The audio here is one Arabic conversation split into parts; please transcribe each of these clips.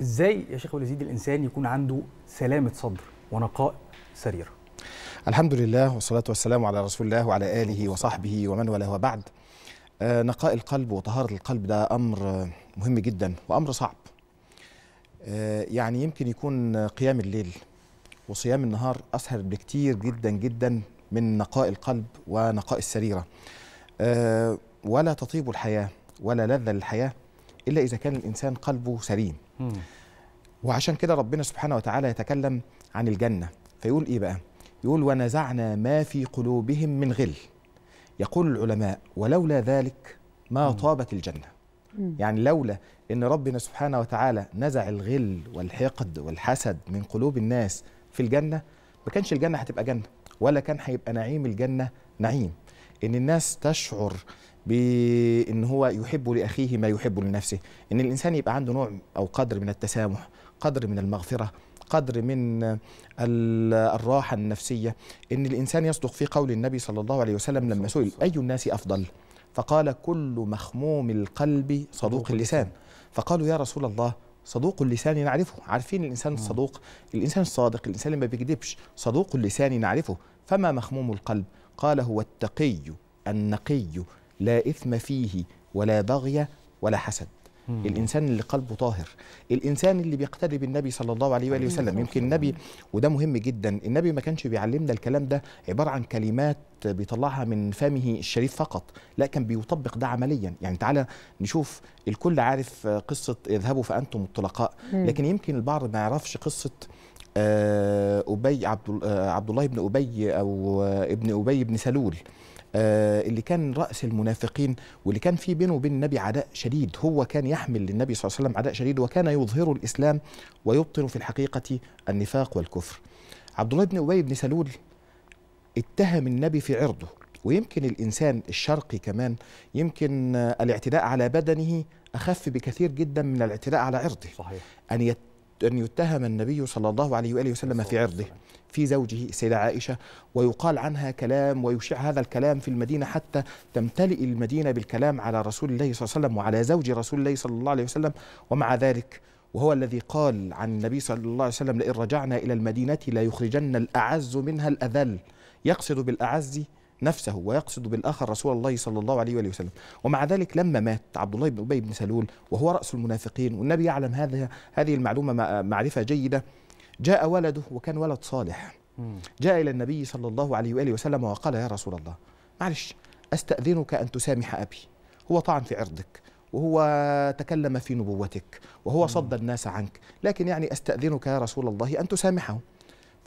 ازاي يا شيخ يزيد الانسان يكون عنده سلامه صدر ونقاء سرير الحمد لله والصلاه والسلام على رسول الله وعلى اله وصحبه ومن والاه وبعد آه، نقاء القلب وطهاره القلب ده امر مهم جدا وامر صعب آه، يعني يمكن يكون قيام الليل وصيام النهار اسهل بكتير جدا جدا من نقاء القلب ونقاء السريره آه، ولا تطيب الحياه ولا لذه للحياه الا اذا كان الانسان قلبه سليم وعشان كده ربنا سبحانه وتعالى يتكلم عن الجنه فيقول ايه بقى يقول ونزعنا ما في قلوبهم من غل يقول العلماء ولولا ذلك ما طابت الجنه يعني لولا ان ربنا سبحانه وتعالى نزع الغل والحقد والحسد من قلوب الناس في الجنه ما كانش الجنه هتبقى جنه ولا كان هيبقى نعيم الجنه نعيم ان الناس تشعر بان هو يحب لاخيه ما يحب لنفسه ان الانسان يبقى عنده نوع او قدر من التسامح قدر من المغفره قدر من الراحه النفسيه ان الانسان يصدق في قول النبي صلى الله عليه وسلم لما سئل اي الناس افضل فقال كل مخموم القلب صدوق اللسان فقالوا يا رسول الله صدوق اللسان نعرفه عارفين الانسان الصدوق الانسان الصادق الانسان اللي ما بيكذبش صدوق اللسان نعرفه فما مخموم القلب قال هو التقي النقي لا إثم فيه ولا بغي ولا حسد مم. الانسان اللي قلبه طاهر الانسان اللي بيقتدي بالنبي صلى الله عليه واله وسلم يمكن النبي وده مهم جدا النبي ما كانش بيعلمنا الكلام ده عباره عن كلمات بيطلعها من فمه الشريف فقط لا كان بيطبق ده عمليا يعني تعالى نشوف الكل عارف قصه اذهبوا فانتم الطلقاء لكن يمكن البعض ما يعرفش قصه آه، ابي عبد آه، عبد الله بن ابي او آه، ابن ابي بن سلول اللي كان رأس المنافقين واللي كان في بينه وبين النبي عداء شديد هو كان يحمل للنبي صلى الله عليه وسلم عداء شديد وكان يظهر الإسلام ويبطن في الحقيقة النفاق والكفر عبد الله بن أبي بن سلول اتهم النبي في عرضه ويمكن الإنسان الشرقي كمان يمكن الاعتداء على بدنه أخف بكثير جدا من الاعتداء على عرضه صحيح. أن يت أن يتهم النبي صلى الله عليه وآله وسلم في عرضه في زوجه السيدة عائشة ويقال عنها كلام ويشع هذا الكلام في المدينة حتى تمتلئ المدينة بالكلام على رسول الله صلى الله عليه وسلم وعلى زوج رسول الله صلى الله عليه وسلم ومع ذلك وهو الذي قال عن النبي صلى الله عليه وسلم لئن رجعنا إلى المدينة لا يخرجن الأعز منها الأذل يقصد بالأعز نفسه ويقصد بالآخر رسول الله صلى الله عليه وآله وسلم ومع ذلك لما مات عبد الله بن أبي بن سلول وهو رأس المنافقين والنبي يعلم هذا هذه المعلومة معرفة جيدة جاء ولده وكان ولد صالح جاء إلى النبي صلى الله عليه وآله وسلم وقال يا رسول الله معلش أستأذنك أن تسامح أبي هو طعن في عرضك وهو تكلم في نبوتك وهو صد الناس عنك لكن يعني أستأذنك يا رسول الله أن تسامحه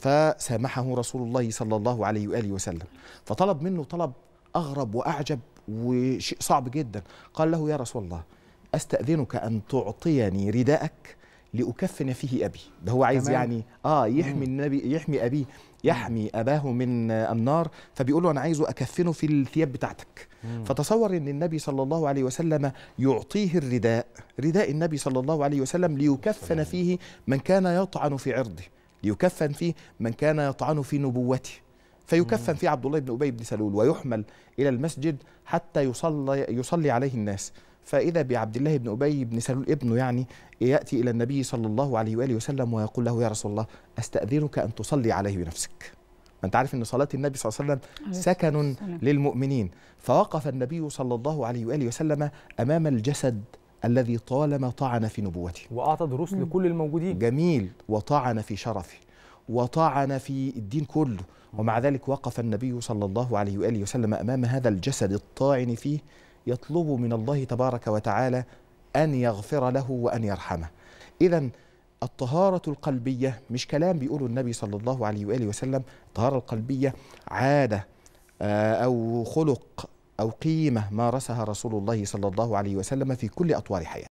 فسامحه رسول الله صلى الله عليه وآله وسلم فطلب منه طلب أغرب وأعجب وشيء صعب جدا قال له يا رسول الله أستأذنك أن تعطيني رداءك لأكفن فيه أبي ده هو عايز تمام. يعني آه يحمي النبي يحمي أبيه يحمي أباه من النار فبيقول له أنا عايزه أكفنه في الثياب بتاعتك فتصور أن النبي صلى الله عليه وسلم يعطيه الرداء رداء النبي صلى الله عليه وسلم ليكفن فيه من كان يطعن في عرضه ليكفن فيه من كان يطعن في نبوته فيكفن فيه عبد الله بن أبي بن سلول ويحمل إلى المسجد حتى يصلي, يصلي عليه الناس فإذا بعبد الله بن أبي بن سلول ابنه يعني يأتي إلى النبي صلى الله عليه وآله وسلم ويقول له يا رسول الله أستأذنك أن تصلي عليه بنفسك ما أنت عارف أن صلاة النبي صلى الله عليه وسلم سكن للمؤمنين فوقف النبي صلى الله عليه وآله وسلم أمام الجسد الذي طالما طعن في نبوتي وأعطى دروس لكل الموجودين جميل وطعن في شرفي وطعن في الدين كله ومع ذلك وقف النبي صلى الله عليه وآله وسلم أمام هذا الجسد الطاعن فيه يطلب من الله تبارك وتعالى أن يغفر له وأن يرحمه إذا الطهارة القلبية مش كلام بيقوله النبي صلى الله عليه وآله وسلم الطهارة القلبية عادة آه، أو خلق أو قيمة مارسها رسول الله صلى الله عليه وسلم في كل أطوار حياته